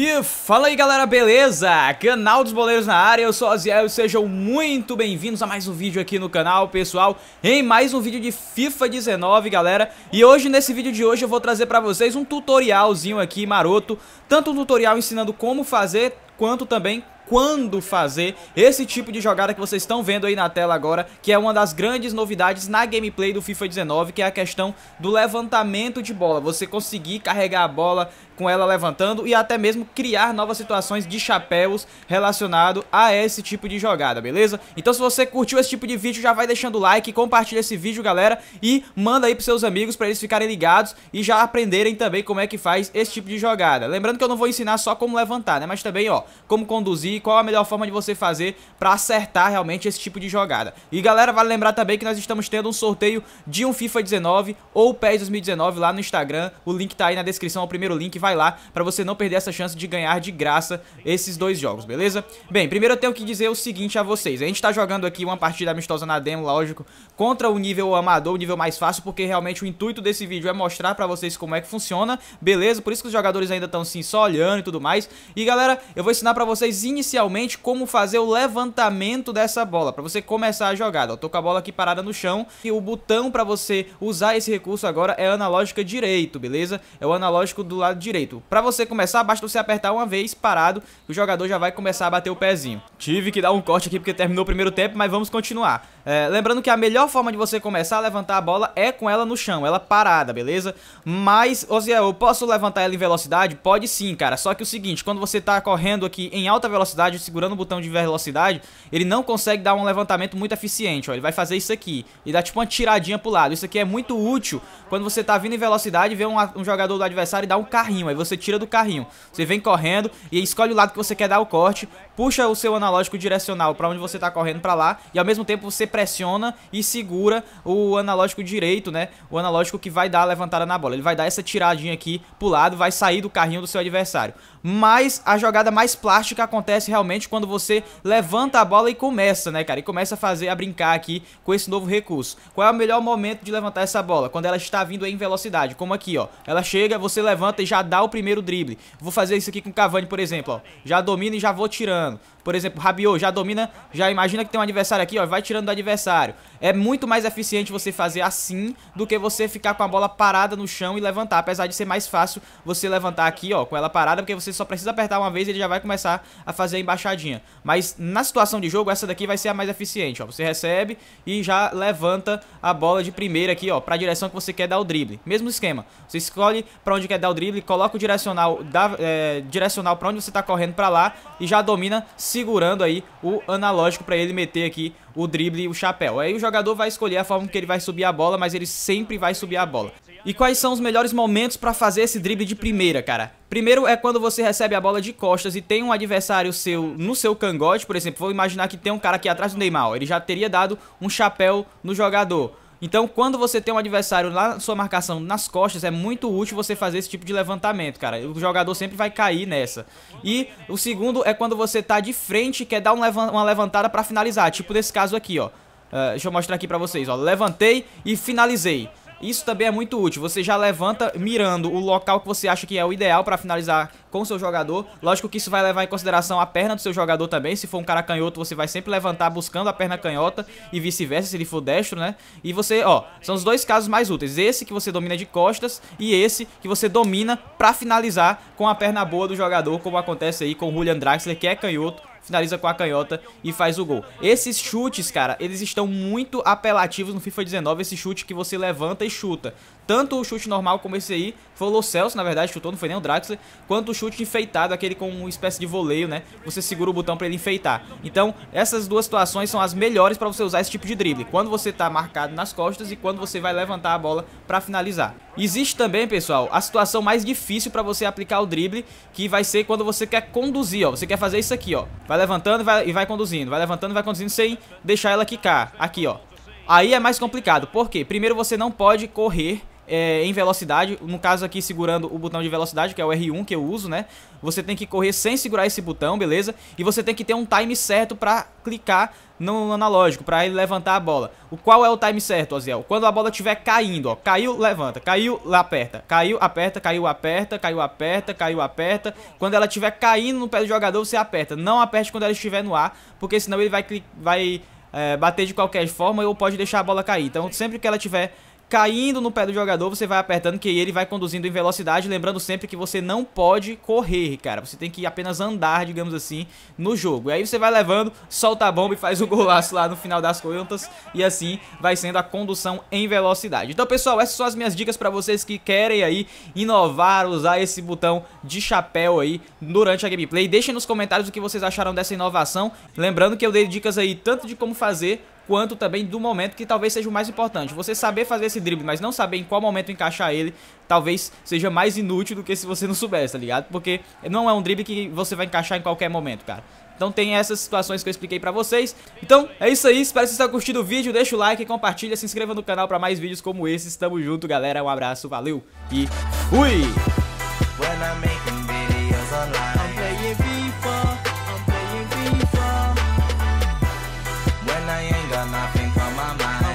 E fala aí galera, beleza? Canal dos Boleiros na área, eu sou Aziel e sejam muito bem-vindos a mais um vídeo aqui no canal, pessoal Em mais um vídeo de FIFA 19, galera E hoje, nesse vídeo de hoje, eu vou trazer pra vocês um tutorialzinho aqui, maroto Tanto um tutorial ensinando como fazer, quanto também quando fazer esse tipo de jogada que vocês estão vendo aí na tela agora, que é uma das grandes novidades na gameplay do FIFA 19, que é a questão do levantamento de bola. Você conseguir carregar a bola com ela levantando e até mesmo criar novas situações de chapéus relacionado a esse tipo de jogada, beleza? Então se você curtiu esse tipo de vídeo, já vai deixando o like, compartilha esse vídeo, galera, e manda aí pros seus amigos para eles ficarem ligados e já aprenderem também como é que faz esse tipo de jogada. Lembrando que eu não vou ensinar só como levantar, né, mas também, ó, como conduzir, qual a melhor forma de você fazer para acertar realmente esse tipo de jogada. E galera, vale lembrar também que nós estamos tendo um sorteio de um FIFA 19 ou PES 2019 lá no Instagram. O link tá aí na descrição, é o primeiro link, vai lá para você não perder essa chance de ganhar de graça esses dois jogos, beleza? Bem, primeiro eu tenho que dizer o seguinte a vocês. A gente tá jogando aqui uma partida amistosa na demo, lógico, contra o nível amador, o nível mais fácil, porque realmente o intuito desse vídeo é mostrar para vocês como é que funciona, beleza? Por isso que os jogadores ainda estão assim só olhando e tudo mais. E galera, eu vou ensinar para vocês inicialmente inicialmente como fazer o levantamento dessa bola, para você começar a jogada. Eu tô com a bola aqui parada no chão e o botão para você usar esse recurso agora é analógico direito, beleza? É o analógico do lado direito. Para você começar, basta você apertar uma vez parado, o jogador já vai começar a bater o pezinho. Tive que dar um corte aqui porque terminou o primeiro tempo, mas vamos continuar. É, lembrando que a melhor forma de você começar a levantar a bola é com ela no chão, ela parada, beleza? Mas, ou seja, eu posso levantar ela em velocidade? Pode sim, cara. Só que o seguinte, quando você tá correndo aqui em alta velocidade, velocidade, segurando o botão de velocidade, ele não consegue dar um levantamento muito eficiente, ó. Ele vai fazer isso aqui e dá tipo uma tiradinha pro lado. Isso aqui é muito útil quando você tá vindo em velocidade, vê um, um jogador do adversário e dá um carrinho, aí você tira do carrinho. Você vem correndo e escolhe o lado que você quer dar o corte, puxa o seu analógico direcional para onde você tá correndo para lá e ao mesmo tempo você pressiona e segura o analógico direito, né? O analógico que vai dar a levantada na bola. Ele vai dar essa tiradinha aqui pro lado, vai sair do carrinho do seu adversário. Mas a jogada mais plástica acontece acontece realmente quando você levanta a bola e começa, né, cara? E começa a fazer, a brincar aqui com esse novo recurso. Qual é o melhor momento de levantar essa bola? Quando ela está vindo em velocidade, como aqui, ó. Ela chega, você levanta e já dá o primeiro drible. Vou fazer isso aqui com o Cavani, por exemplo, ó. Já domina e já vou tirando. Por exemplo, Rabiot já domina, já imagina que tem um adversário aqui, ó, vai tirando do adversário. É muito mais eficiente você fazer assim do que você ficar com a bola parada no chão e levantar, apesar de ser mais fácil você levantar aqui, ó, com ela parada, porque você só precisa apertar uma vez e ele já vai começar a fazer a embaixadinha. Mas na situação de jogo, essa daqui vai ser a mais eficiente, ó. Você recebe e já levanta a bola de primeira aqui, ó, pra direção que você quer dar o drible. Mesmo esquema. Você escolhe pra onde quer dar o drible, coloca o direcional, é, direcional pra onde você tá correndo pra lá e já domina se segurando aí o analógico para ele meter aqui o drible e o chapéu. Aí o jogador vai escolher a forma que ele vai subir a bola, mas ele sempre vai subir a bola. E quais são os melhores momentos para fazer esse drible de primeira, cara? Primeiro é quando você recebe a bola de costas e tem um adversário seu no seu cangote, por exemplo, vou imaginar que tem um cara aqui atrás do Neymar, ó, ele já teria dado um chapéu no jogador. Então, quando você tem um adversário lá na sua marcação nas costas, é muito útil você fazer esse tipo de levantamento, cara. O jogador sempre vai cair nessa. E o segundo é quando você tá de frente e quer dar um leva uma levantada pra finalizar. Tipo nesse caso aqui, ó. Uh, deixa eu mostrar aqui pra vocês, ó. Levantei e finalizei. Isso também é muito útil, você já levanta mirando o local que você acha que é o ideal para finalizar com o seu jogador. Lógico que isso vai levar em consideração a perna do seu jogador também, se for um cara canhoto você vai sempre levantar buscando a perna canhota e vice-versa se ele for destro, né? E você, ó, são os dois casos mais úteis, esse que você domina de costas e esse que você domina para finalizar com a perna boa do jogador, como acontece aí com o Julian Draxler, que é canhoto finaliza com a canhota e faz o gol. Esses chutes, cara, eles estão muito apelativos no FIFA 19, esse chute que você levanta e chuta. Tanto o chute normal como esse aí, foi o Lo Celso, na verdade, chutou, não foi nem o Draxler, quanto o chute enfeitado, aquele com uma espécie de voleio, né? Você segura o botão para ele enfeitar. Então, essas duas situações são as melhores para você usar esse tipo de drible, quando você tá marcado nas costas e quando você vai levantar a bola para finalizar. Existe também, pessoal, a situação mais difícil para você aplicar o drible, que vai ser quando você quer conduzir, ó. Você quer fazer isso aqui, ó. Vai levantando e vai, e vai conduzindo, vai levantando e vai conduzindo sem deixar ela quicar. Aqui, ó. Aí é mais complicado, porque primeiro você não pode correr é, em velocidade, no caso aqui segurando o botão de velocidade, que é o R1 que eu uso, né? Você tem que correr sem segurar esse botão, beleza? E você tem que ter um time certo para clicar no analógico, para ele levantar a bola. O qual é o time certo, Oziel? Quando a bola estiver caindo, ó, caiu, levanta, caiu, aperta, caiu, aperta, caiu, aperta, caiu, aperta, caiu, aperta. Quando ela estiver caindo no pé do jogador, você aperta. Não aperte quando ela estiver no ar, porque senão ele vai, vai é, bater de qualquer forma ou pode deixar a bola cair. Então, sempre que ela estiver caindo no pé do jogador, você vai apertando que ele vai conduzindo em velocidade, lembrando sempre que você não pode correr, cara. Você tem que apenas andar, digamos assim, no jogo. E aí você vai levando, solta a bomba e faz o golaço lá no final das contas e assim vai sendo a condução em velocidade. Então, pessoal, essas são as minhas dicas para vocês que querem aí inovar, usar esse botão de chapéu aí durante a gameplay. Deixem nos comentários o que vocês acharam dessa inovação. Lembrando que eu dei dicas aí tanto de como fazer quanto também do momento que talvez seja o mais importante. Você saber fazer esse drible, mas não saber em qual momento encaixar ele, talvez seja mais inútil do que se você não soubesse, tá ligado? Porque não é um drible que você vai encaixar em qualquer momento, cara. Então tem essas situações que eu expliquei pra vocês. Então é isso aí, espero que vocês tenham curtido o vídeo, deixa o like, compartilha, se inscreva no canal pra mais vídeos como esse. Tamo junto, galera, um abraço, valeu e fui! on my mind.